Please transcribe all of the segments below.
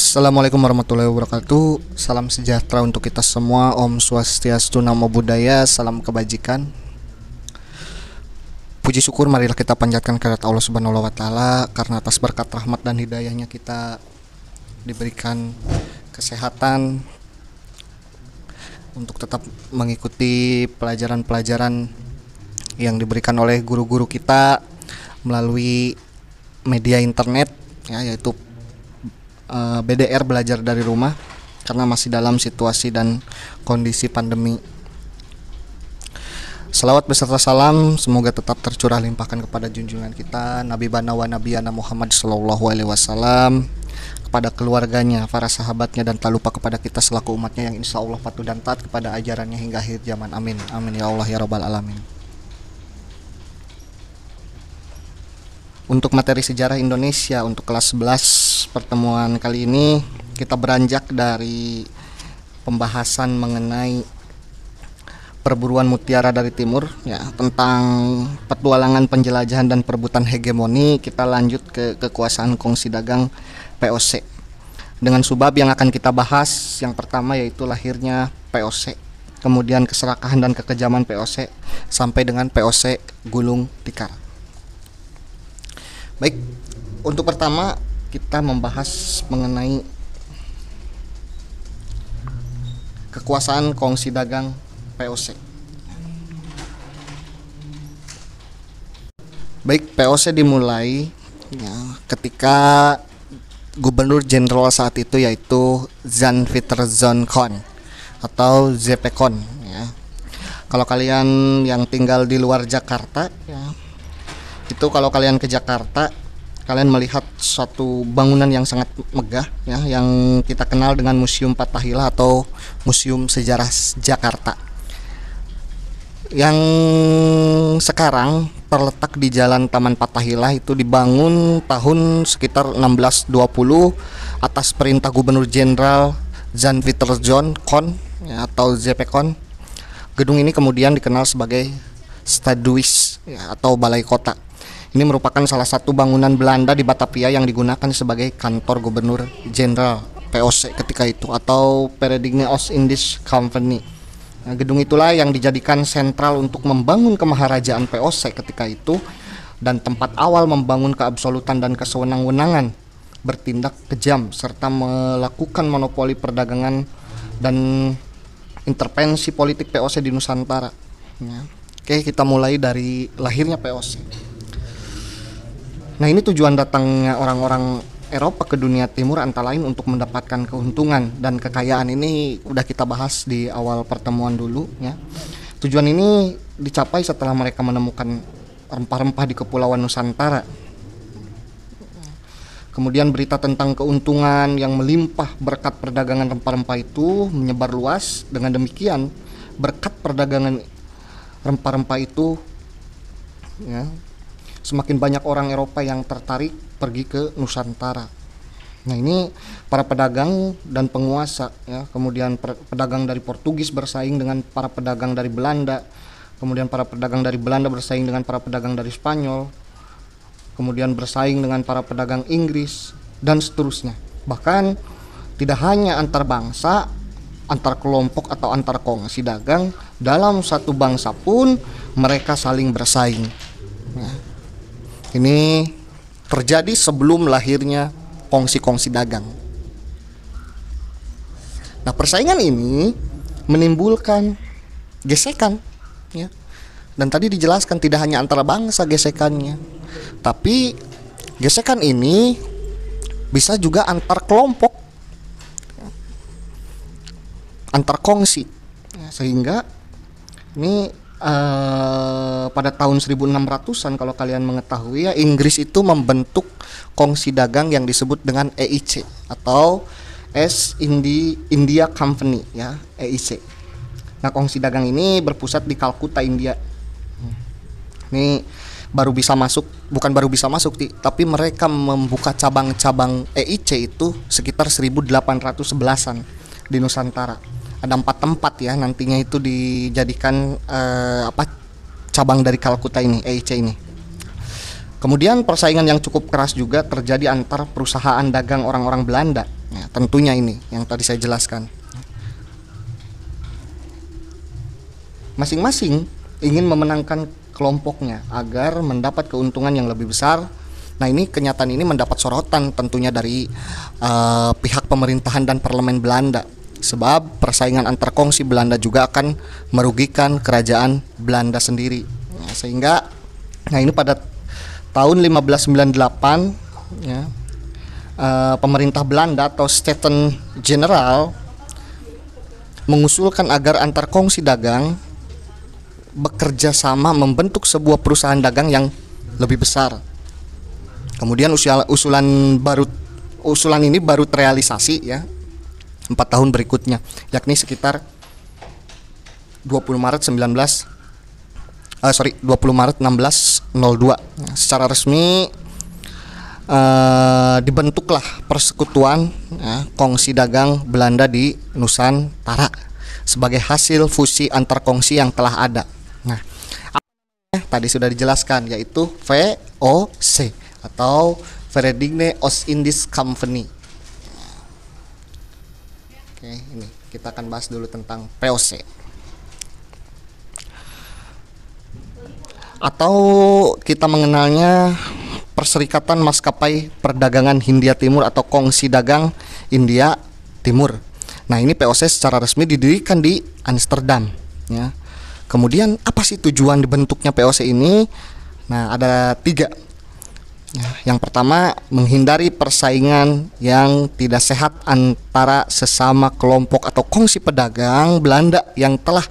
Assalamualaikum warahmatullahi wabarakatuh Salam sejahtera untuk kita semua Om Swastiastu Namo Buddhaya Salam kebajikan Puji syukur marilah kita panjatkan kehadirat Allah Subhanahu wa taala karena atas berkat rahmat dan hidayahnya kita diberikan kesehatan untuk tetap mengikuti pelajaran-pelajaran yang diberikan oleh guru-guru kita melalui media internet ya yaitu uh, eh, BDR belajar dari rumah karena masih dalam situasi dan kondisi pandemi. Salawat beserta salam semoga tetap tercurah limpahkan kepada junjungan kita Nabi Bana wa Ana Muhammad Sallallahu Alaihi Wasallam kepada keluarganya, para sahabatnya dan tak lupa kepada kita selaku umatnya yang insya Allah patuh dan taat kepada ajarannya hingga akhir zaman. Amin. Amin ya Allah ya Robbal alamin. untuk materi sejarah Indonesia untuk kelas 11 pertemuan kali ini kita beranjak dari pembahasan mengenai perburuan mutiara dari timur ya tentang petualangan penjelajahan dan perebutan hegemoni kita lanjut ke kekuasaan kongsi dagang POC dengan subab yang akan kita bahas yang pertama yaitu lahirnya POC kemudian keserakahan dan kekejaman POC sampai dengan POC Gulung Tikar. Baik, untuk pertama kita membahas mengenai kekuasaan kongsi dagang POC. Baik, POC dimulai ya, ketika gubernur jenderal saat itu yaitu Zan Peter Zon Kon atau ZPKon ya. Kalau kalian yang tinggal di luar Jakarta ya itu kalau kalian ke Jakarta kalian melihat suatu bangunan yang sangat megah ya yang kita kenal dengan Museum Patahila atau Museum Sejarah Jakarta yang sekarang terletak di Jalan Taman Patahila itu dibangun tahun sekitar 1620 atas perintah Gubernur Jenderal Jan Peter John Kon ya, atau JP Kon. Gedung ini kemudian dikenal sebagai Staduis ya, atau Balai Kota ini merupakan salah satu bangunan Belanda di Batavia yang digunakan sebagai kantor gubernur jenderal POC ketika itu atau Peredigne Os Indies Company. Nah, gedung itulah yang dijadikan sentral untuk membangun kemaharajaan POC ketika itu dan tempat awal membangun keabsolutan dan kesewenang-wenangan, bertindak kejam serta melakukan monopoli perdagangan dan intervensi politik POC di Nusantara. Ya. Oke, kita mulai dari lahirnya POC. Nah ini tujuan datangnya orang-orang Eropa ke dunia timur antara lain untuk mendapatkan keuntungan dan kekayaan ini udah kita bahas di awal pertemuan dulu ya. Tujuan ini dicapai setelah mereka menemukan rempah-rempah di kepulauan Nusantara. Kemudian berita tentang keuntungan yang melimpah berkat perdagangan rempah-rempah itu menyebar luas. Dengan demikian, berkat perdagangan rempah-rempah itu ya, semakin banyak orang Eropa yang tertarik pergi ke Nusantara. Nah ini para pedagang dan penguasa, ya, kemudian pedagang dari Portugis bersaing dengan para pedagang dari Belanda, kemudian para pedagang dari Belanda bersaing dengan para pedagang dari Spanyol, kemudian bersaing dengan para pedagang Inggris dan seterusnya. Bahkan tidak hanya antar bangsa, antar kelompok atau antar kongsi dagang, dalam satu bangsa pun mereka saling bersaing. Ini terjadi sebelum lahirnya kongsi-kongsi dagang. Nah, persaingan ini menimbulkan gesekan ya. Dan tadi dijelaskan tidak hanya antara bangsa gesekannya, tapi gesekan ini bisa juga antar kelompok antar kongsi sehingga ini Uh, pada tahun 1600-an kalau kalian mengetahui ya Inggris itu membentuk kongsi dagang yang disebut dengan EIC atau S Indi India Company ya EIC. Nah kongsi dagang ini berpusat di Kalkuta India. Ini baru bisa masuk bukan baru bisa masuk tapi mereka membuka cabang-cabang EIC itu sekitar 1811-an di Nusantara ada empat tempat ya nantinya itu dijadikan uh, apa cabang dari Kalkuta ini EIC ini. Kemudian persaingan yang cukup keras juga terjadi antar perusahaan dagang orang-orang Belanda. Ya, tentunya ini yang tadi saya jelaskan. Masing-masing ingin memenangkan kelompoknya agar mendapat keuntungan yang lebih besar. Nah, ini kenyataan ini mendapat sorotan tentunya dari uh, pihak pemerintahan dan parlemen Belanda Sebab persaingan antar kongsi Belanda juga akan merugikan kerajaan Belanda sendiri. Nah, sehingga nah ini pada tahun 1598 ya uh, pemerintah Belanda atau Staten General mengusulkan agar antar kongsi dagang bekerja sama membentuk sebuah perusahaan dagang yang lebih besar. Kemudian usulan, usulan baru usulan ini baru terrealisasi ya 4 tahun berikutnya yakni sekitar 20 Maret 19 uh, eh, sorry 20 Maret 1602 nah, secara resmi uh, dibentuklah persekutuan uh, kongsi dagang Belanda di Nusantara sebagai hasil fusi antar kongsi yang telah ada nah tadi sudah dijelaskan yaitu VOC atau Veredigne Os Indies Company Oke, ini kita akan bahas dulu tentang POC. Atau kita mengenalnya Perserikatan Maskapai Perdagangan Hindia Timur atau Kongsi Dagang India Timur. Nah, ini POC secara resmi didirikan di Amsterdam, ya. Kemudian apa sih tujuan dibentuknya POC ini? Nah, ada tiga yang pertama, menghindari persaingan yang tidak sehat antara sesama kelompok atau kongsi pedagang Belanda yang telah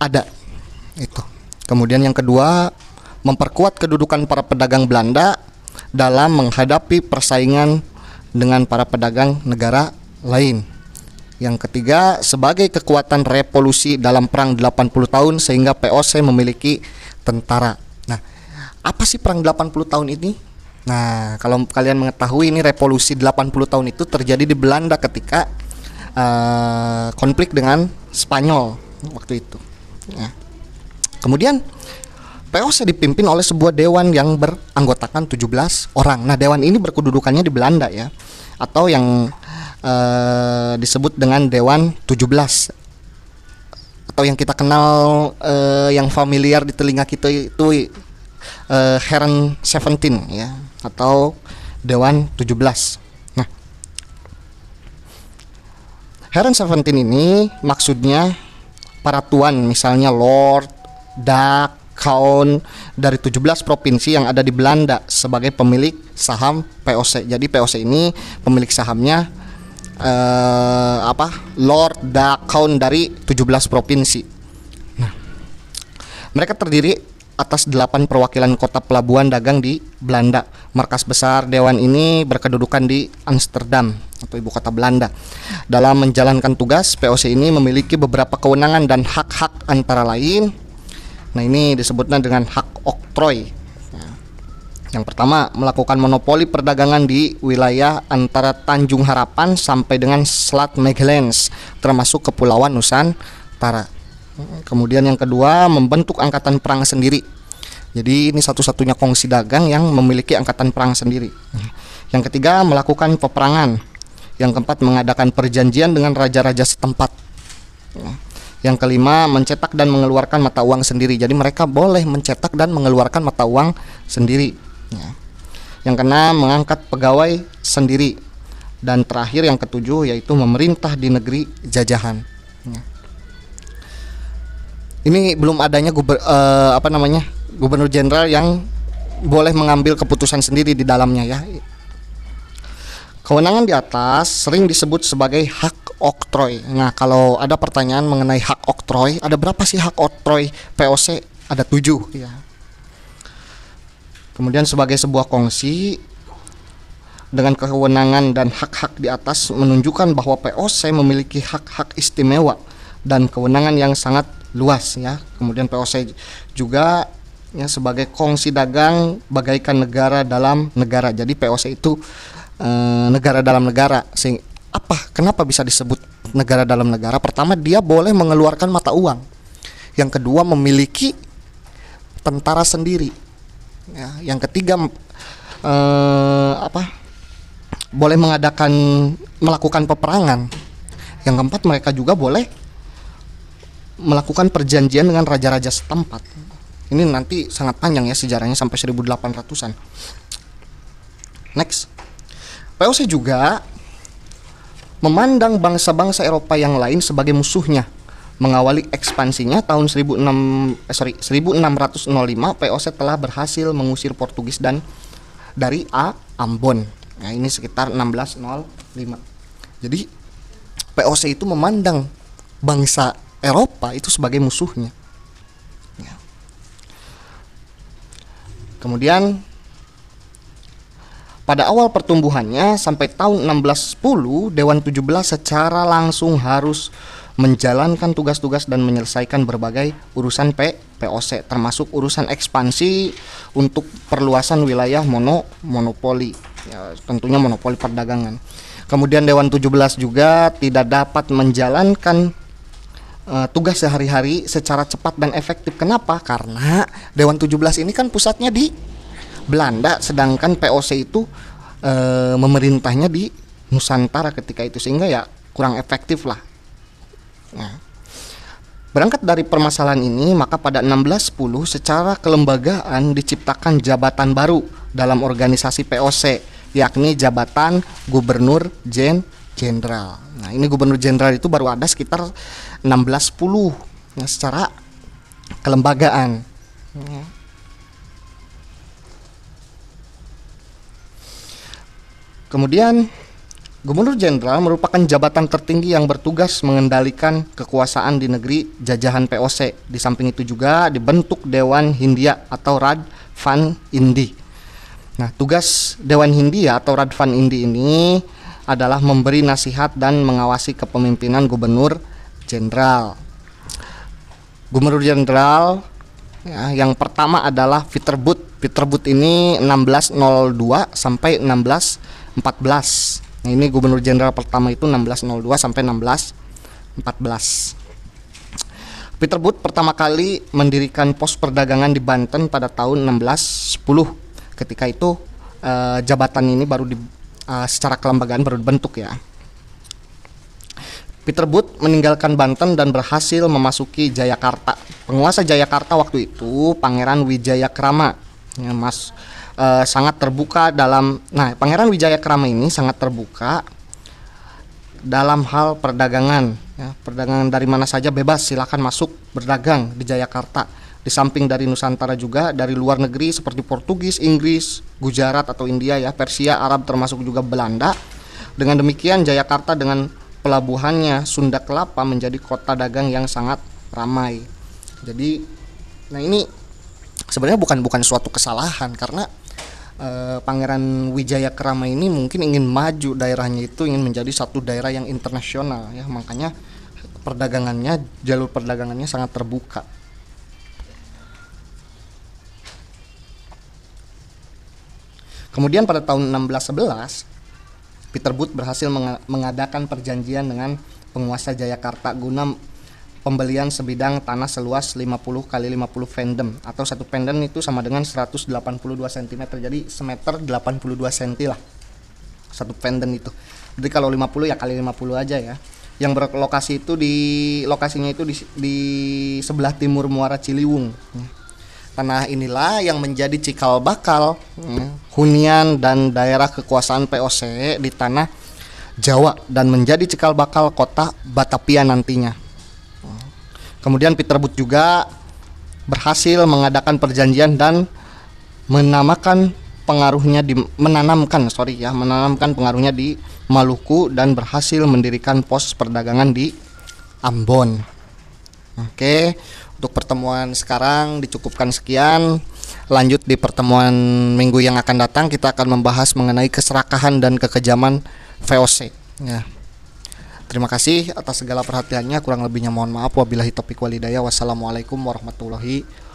ada. Itu. Kemudian yang kedua, memperkuat kedudukan para pedagang Belanda dalam menghadapi persaingan dengan para pedagang negara lain. Yang ketiga, sebagai kekuatan revolusi dalam perang 80 tahun sehingga POC memiliki tentara apa sih perang 80 tahun ini? Nah, kalau kalian mengetahui ini revolusi 80 tahun itu terjadi di Belanda ketika uh, konflik dengan Spanyol waktu itu. Nah. Kemudian POC dipimpin oleh sebuah dewan yang beranggotakan 17 orang. Nah, dewan ini berkedudukannya di Belanda ya atau yang uh, disebut dengan dewan 17 atau yang kita kenal uh, yang familiar di telinga kita itu uh, Heron 17 ya atau Dewan 17. Nah, Heron 17 ini maksudnya para tuan misalnya Lord, Dak, Kaun dari 17 provinsi yang ada di Belanda sebagai pemilik saham POC. Jadi POC ini pemilik sahamnya eh, apa? Lord Dak, Count dari 17 provinsi. Nah, mereka terdiri atas delapan perwakilan kota pelabuhan dagang di Belanda. Markas besar dewan ini berkedudukan di Amsterdam atau ibu kota Belanda. Dalam menjalankan tugas, POC ini memiliki beberapa kewenangan dan hak-hak antara lain. Nah, ini disebutnya dengan hak oktroy. Nah, yang pertama, melakukan monopoli perdagangan di wilayah antara Tanjung Harapan sampai dengan Selat Magellan, termasuk Kepulauan Nusantara. Kemudian yang kedua membentuk angkatan perang sendiri. Jadi ini satu-satunya kongsi dagang yang memiliki angkatan perang sendiri. Mm-hmm. Yang ketiga melakukan peperangan. Yang keempat mengadakan perjanjian dengan raja-raja setempat. Mm. Yang kelima mencetak dan mengeluarkan mata uang sendiri. Jadi mereka boleh mencetak dan mengeluarkan mata uang sendiri. Ya. Yang keenam mengangkat pegawai sendiri. Dan terakhir yang ketujuh yaitu memerintah di negeri jajahan. Ya ini belum adanya guber, uh, apa namanya gubernur jenderal yang boleh mengambil keputusan sendiri di dalamnya ya. Kewenangan di atas sering disebut sebagai hak oktroy. Nah, kalau ada pertanyaan mengenai hak oktroy, ada berapa sih hak oktroy POC? Ada tujuh ya. Kemudian sebagai sebuah kongsi, dengan kewenangan dan hak-hak di atas menunjukkan bahwa POC memiliki hak-hak istimewa dan kewenangan yang sangat luas ya. Kemudian POC juga ya sebagai kongsi dagang bagaikan negara dalam negara. Jadi POC itu e, negara dalam negara. Sehingga, apa? Kenapa bisa disebut negara dalam negara? Pertama dia boleh mengeluarkan mata uang. Yang kedua memiliki tentara sendiri. Ya, yang ketiga e, apa? Boleh mengadakan melakukan peperangan. Yang keempat mereka juga boleh melakukan perjanjian dengan raja-raja setempat. Ini nanti sangat panjang ya sejarahnya sampai 1800-an. Next. POC juga memandang bangsa-bangsa Eropa yang lain sebagai musuhnya. Mengawali ekspansinya tahun 16, eh, sorry, 1605 POC telah berhasil mengusir Portugis dan dari A Ambon. Nah, ini sekitar 1605. Jadi POC itu memandang bangsa Eropa itu sebagai musuhnya. Ya. Kemudian pada awal pertumbuhannya sampai tahun 1610, Dewan 17 secara langsung harus menjalankan tugas-tugas dan menyelesaikan berbagai urusan P, POC termasuk urusan ekspansi untuk perluasan wilayah mono monopoli ya, tentunya monopoli perdagangan. Kemudian Dewan 17 juga tidak dapat menjalankan uh, tugas sehari-hari secara cepat dan efektif. Kenapa? Karena Dewan 17 ini kan pusatnya di Belanda, sedangkan POC itu uh, memerintahnya di Nusantara ketika itu sehingga ya kurang efektif lah. Nah, berangkat dari permasalahan ini, maka pada 1610 secara kelembagaan diciptakan jabatan baru dalam organisasi POC, yakni jabatan Gubernur Jen jenderal. Nah, ini gubernur jenderal itu baru ada sekitar 1610 nah, ya, secara kelembagaan. Ya. Kemudian Gubernur Jenderal merupakan jabatan tertinggi yang bertugas mengendalikan kekuasaan di negeri jajahan POC. Di samping itu juga dibentuk Dewan Hindia atau Rad Van Indi. Nah, tugas Dewan Hindia atau Rad Van Indi ini adalah memberi nasihat dan mengawasi kepemimpinan gubernur jenderal. Gubernur jenderal ya, yang pertama adalah Peter Booth. Peter Booth ini 1602 sampai 1614. Nah, ini gubernur jenderal pertama itu 1602 sampai 1614. Peter Booth pertama kali mendirikan pos perdagangan di Banten pada tahun 1610. Ketika itu eh, jabatan ini baru di, uh, secara kelembagaan berbentuk ya. Peter Booth meninggalkan Banten dan berhasil memasuki Jayakarta. Penguasa Jayakarta waktu itu Pangeran Wijaya Krama. Ya, mas uh, sangat terbuka dalam nah Pangeran Wijaya Krama ini sangat terbuka dalam hal perdagangan ya, perdagangan dari mana saja bebas silakan masuk berdagang di Jayakarta di samping dari Nusantara juga dari luar negeri seperti Portugis, Inggris, Gujarat atau India ya, Persia, Arab termasuk juga Belanda. Dengan demikian Jayakarta dengan pelabuhannya Sunda Kelapa menjadi kota dagang yang sangat ramai. Jadi nah ini sebenarnya bukan bukan suatu kesalahan karena eh, Pangeran Wijaya Kerama ini mungkin ingin maju daerahnya itu ingin menjadi satu daerah yang internasional ya makanya perdagangannya jalur perdagangannya sangat terbuka Kemudian pada tahun 1611 Peter Booth berhasil mengadakan perjanjian dengan penguasa Jayakarta guna pembelian sebidang tanah seluas 50 kali 50 fandom atau satu fandom itu sama dengan 182 cm jadi semeter 82 cm lah satu fandom itu jadi kalau 50 ya kali 50 aja ya yang berlokasi itu di lokasinya itu di, di sebelah timur muara Ciliwung Tanah inilah yang menjadi cikal bakal hmm, hunian dan daerah kekuasaan POC di tanah Jawa dan menjadi cikal bakal kota Batavia nantinya. Kemudian Peter But juga berhasil mengadakan perjanjian dan menamakan pengaruhnya di menanamkan sorry ya menanamkan pengaruhnya di Maluku dan berhasil mendirikan pos perdagangan di Ambon. Oke, untuk pertemuan sekarang dicukupkan sekian. Lanjut di pertemuan minggu yang akan datang kita akan membahas mengenai keserakahan dan kekejaman VOC. Ya. Terima kasih atas segala perhatiannya. Kurang lebihnya mohon maaf. Wabillahi topik walidaya Wassalamualaikum warahmatullahi wabarakatuh.